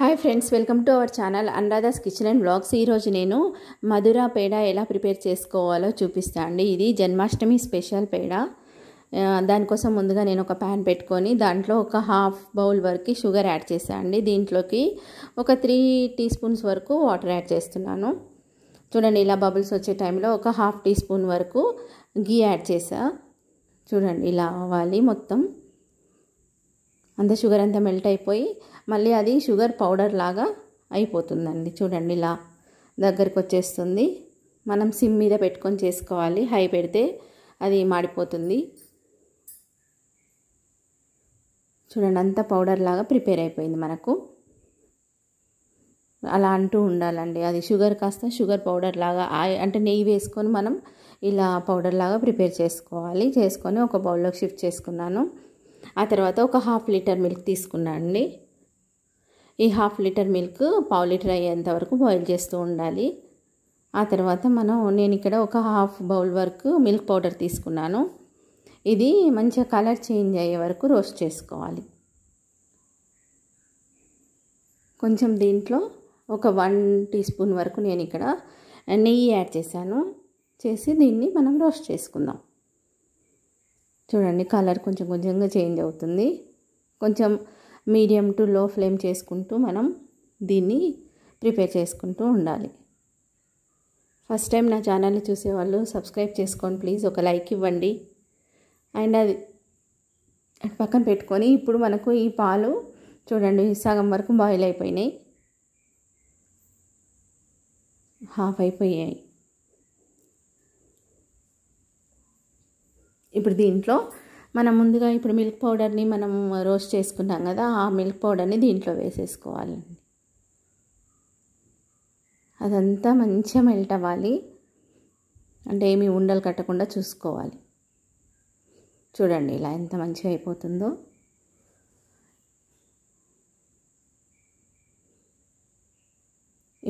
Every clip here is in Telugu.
hi friends welcome to our channel Anuradha's kitchen and blogs ఈరోజు నేను మధుర పేడ ఎలా ప్రిపేర్ చేసుకోవాలో చూపిస్తా అండి ఇది జన్మాష్టమి స్పెషల్ పేడ దానికోసం ముందుగా నేను ఒక ప్యాన్ పెట్టుకొని దాంట్లో ఒక హాఫ్ బౌల్ వరకు షుగర్ యాడ్ చేసా అండి దీంట్లోకి ఒక త్రీ టీ స్పూన్స్ వరకు వాటర్ యాడ్ చేస్తున్నాను చూడండి ఇలా బబుల్స్ వచ్చే టైంలో ఒక హాఫ్ టీ స్పూన్ వరకు గీ యాడ్ చేసా చూడండి ఇలా అవ్వాలి మొత్తం అంత షుగర్ అంతా మెల్ట్ అయిపోయి మళ్ళీ అది షుగర్ పౌడర్ లాగా అయిపోతుందండి చూడండి ఇలా దగ్గరికి వచ్చేస్తుంది మనం సిమ్ మీద పెట్టుకొని చేసుకోవాలి హై పెడితే అది మాడిపోతుంది చూడండి అంత పౌడర్ లాగా ప్రిపేర్ అయిపోయింది మనకు అలా అంటూ ఉండాలండి అది షుగర్ కాస్త షుగర్ పౌడర్ లాగా అంటే నెయ్యి వేసుకొని మనం ఇలా పౌడర్ లాగా ప్రిపేర్ చేసుకోవాలి చేసుకొని ఒక బౌల్లోకి షిఫ్ట్ చేసుకున్నాను ఆ తర్వాత ఒక హాఫ్ లీటర్ మిల్క్ తీసుకున్నాండి ఈ హాఫ్ లీటర్ మిల్క్ పావు లీటర్ అయ్యేంత వరకు బాయిల్ చేస్తూ ఉండాలి ఆ తర్వాత మనం నేను ఇక్కడ ఒక హాఫ్ బౌల్ వరకు మిల్క్ పౌడర్ తీసుకున్నాను ఇది మంచిగా కలర్ చేంజ్ అయ్యే వరకు రోస్ట్ చేసుకోవాలి కొంచెం దీంట్లో ఒక వన్ టీ స్పూన్ వరకు నేను ఇక్కడ నెయ్యి యాడ్ చేశాను చేసి దీన్ని మనం రోస్ట్ చేసుకుందాం చూడండి కలర్ కొంచెం కొంచెంగా చేంజ్ అవుతుంది కొంచెం మీడియం టు లో ఫ్లేమ్ చేసుకుంటూ మనం దీన్ని ప్రిపేర్ చేసుకుంటూ ఉండాలి ఫస్ట్ టైం నా ఛానల్ని చూసేవాళ్ళు సబ్స్క్రైబ్ చేసుకోండి ప్లీజ్ ఒక లైక్ ఇవ్వండి అండ్ అది పక్కన పెట్టుకొని ఇప్పుడు మనకు ఈ పాలు చూడండి సగం వరకు బాయిల్ అయిపోయినాయి హాఫ్ అయిపోయాయి ఇప్పుడు దీంట్లో మనం ముందుగా ఇప్పుడు మిల్క్ పౌడర్ని మనం రోస్ట్ చేసుకున్నాం కదా ఆ మిల్క్ పౌడర్ని దీంట్లో వేసేసుకోవాలండి అదంతా మంచిగా మెల్ట్ అవ్వాలి అంటే ఏమీ ఉండలు కట్టకుండా చూసుకోవాలి చూడండి ఇలా ఎంత మంచిగా అయిపోతుందో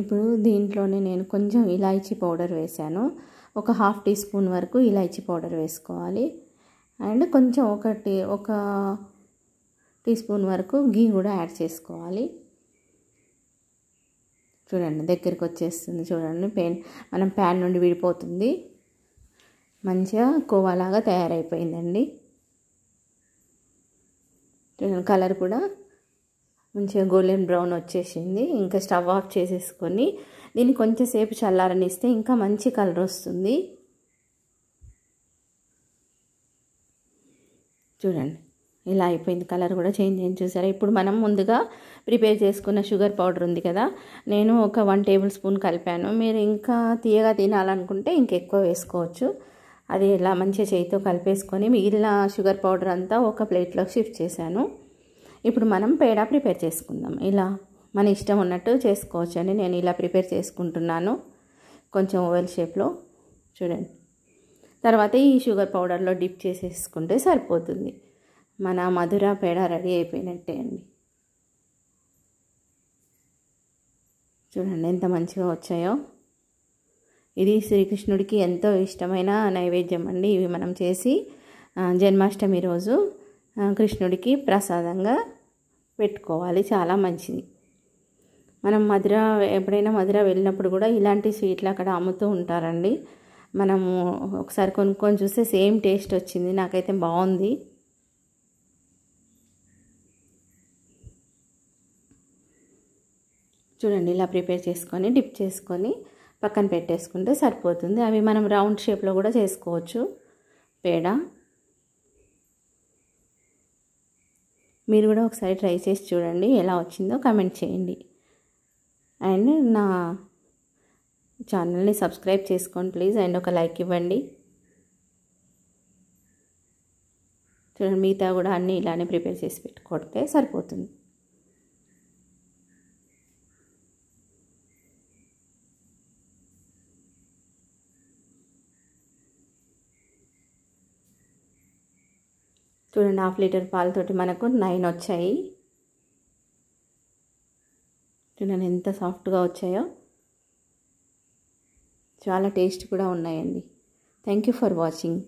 ఇప్పుడు దీంట్లోనే నేను కొంచెం ఇలాయచీ పౌడర్ వేశాను ఒక హాఫ్ టీ స్పూన్ వరకు ఇలాచీ పౌడర్ వేసుకోవాలి అండ్ కొంచెం ఒకటి ఒక టీ స్పూన్ వరకు గీ కూడా యాడ్ చేసుకోవాలి చూడండి దగ్గరికి వచ్చేస్తుంది చూడండి పెయిన్ మనం ప్యాన్ నుండి విడిపోతుంది మంచిగా కోవాలాగా తయారైపోయిందండి చూడండి కలర్ కూడా మంచిగా గోల్డెన్ బ్రౌన్ వచ్చేసింది ఇంకా స్టవ్ ఆఫ్ చేసేసుకొని దీన్ని కొంచెంసేపు చల్లారనిస్తే ఇంకా మంచి కలర్ వస్తుంది చూడండి ఇలా అయిపోయింది కలర్ కూడా చేంజ్ చేయండి చూసారా ఇప్పుడు మనం ముందుగా ప్రిపేర్ చేసుకున్న షుగర్ పౌడర్ ఉంది కదా నేను ఒక వన్ టేబుల్ స్పూన్ కలిపాను మీరు ఇంకా తీయగా తినాలనుకుంటే ఇంకెక్కువ వేసుకోవచ్చు అది ఇలా మంచిగా చేయితో కలిపేసుకొని మిగిలిన షుగర్ పౌడర్ అంతా ఒక ప్లేట్లోకి షిఫ్ట్ చేశాను ఇప్పుడు మనం పేడ ప్రిపేర్ చేసుకుందాం ఇలా మన ఇష్టం ఉన్నట్టు చేసుకోవచ్చు అని నేను ఇలా ప్రిపేర్ చేసుకుంటున్నాను కొంచెం ఓవెల్ షేప్లో చూడండి తర్వాత ఈ షుగర్ పౌడర్లో డిప్ చేసేసుకుంటే సరిపోతుంది మన మధుర పేడ రెడీ అయిపోయినట్టే అండి చూడండి ఎంత మంచిగా వచ్చాయో ఇది శ్రీకృష్ణుడికి ఎంతో ఇష్టమైన నైవేద్యం అండి ఇవి మనం చేసి జన్మాష్టమి రోజు కృష్ణుడికి ప్రసాదంగా పెట్టుకోవాలి చాలా మంచిది మనం మధుర ఎప్పుడైనా మధుర వెళ్ళినప్పుడు కూడా ఇలాంటి స్వీట్లు అక్కడ అమ్ముతూ ఉంటారండి మనము ఒకసారి కొనుక్కొని చూస్తే సేమ్ టేస్ట్ వచ్చింది నాకైతే బాగుంది చూడండి ఇలా ప్రిపేర్ చేసుకొని డిప్ చేసుకొని పక్కన పెట్టేసుకుంటే సరిపోతుంది అవి మనం రౌండ్ షేప్లో కూడా చేసుకోవచ్చు పేడ మీరు కూడా ఒకసారి ట్రై చేసి చూడండి ఎలా వచ్చిందో కమెంట్ చేయండి అండ్ నా ఛానల్ని సబ్స్క్రైబ్ చేసుకోండి ప్లీజ్ అండ్ ఒక లైక్ ఇవ్వండి చూడండి మిగతా కూడా అన్నీ ఇలానే ప్రిపేర్ చేసి పెట్టుకుంటే సరిపోతుంది చూడండి హాఫ్ లీటర్ పాలతోటి మనకు నైన్ వచ్చాయి చూడండి ఎంత సాఫ్ట్గా వచ్చాయో చాలా టేస్ట్ కూడా ఉన్నాయండి థ్యాంక్ యూ ఫర్ వాచింగ్